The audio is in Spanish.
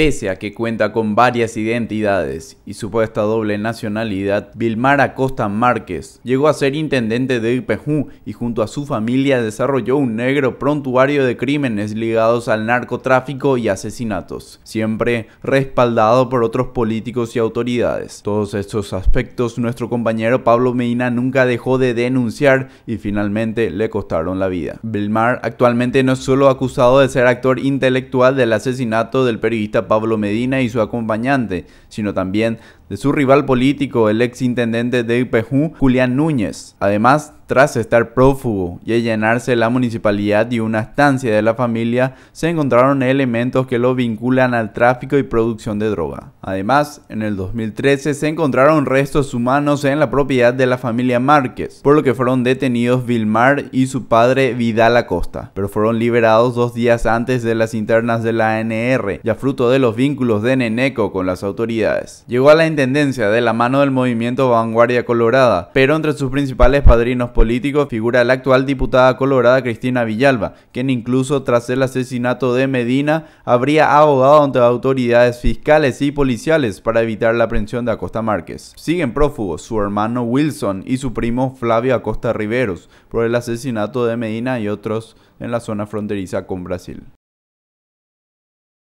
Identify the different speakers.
Speaker 1: Pese a que cuenta con varias identidades y supuesta doble nacionalidad, Vilmar Acosta Márquez llegó a ser intendente de Ipejú y junto a su familia desarrolló un negro prontuario de crímenes ligados al narcotráfico y asesinatos, siempre respaldado por otros políticos y autoridades. Todos estos aspectos nuestro compañero Pablo Medina nunca dejó de denunciar y finalmente le costaron la vida. Vilmar actualmente no es solo acusado de ser actor intelectual del asesinato del periodista Pablo Medina y su acompañante, sino también de su rival político, el ex intendente de IPEJU, Julián Núñez. Además, tras estar prófugo y llenarse la municipalidad y una estancia de la familia, se encontraron elementos que lo vinculan al tráfico y producción de droga. Además, en el 2013 se encontraron restos humanos en la propiedad de la familia Márquez, por lo que fueron detenidos Vilmar y su padre Vidal Acosta, pero fueron liberados dos días antes de las internas de la ANR, ya fruto de los vínculos de Neneco con las autoridades. Llegó a la intendencia de la mano del movimiento Vanguardia Colorada, pero entre sus principales padrinos Político figura la actual diputada colorada Cristina Villalba, quien incluso tras el asesinato de Medina habría abogado ante autoridades fiscales y policiales para evitar la aprehensión de Acosta Márquez. Siguen prófugos su hermano Wilson y su primo Flavio Acosta Riveros por el asesinato de Medina y otros en la zona fronteriza con Brasil.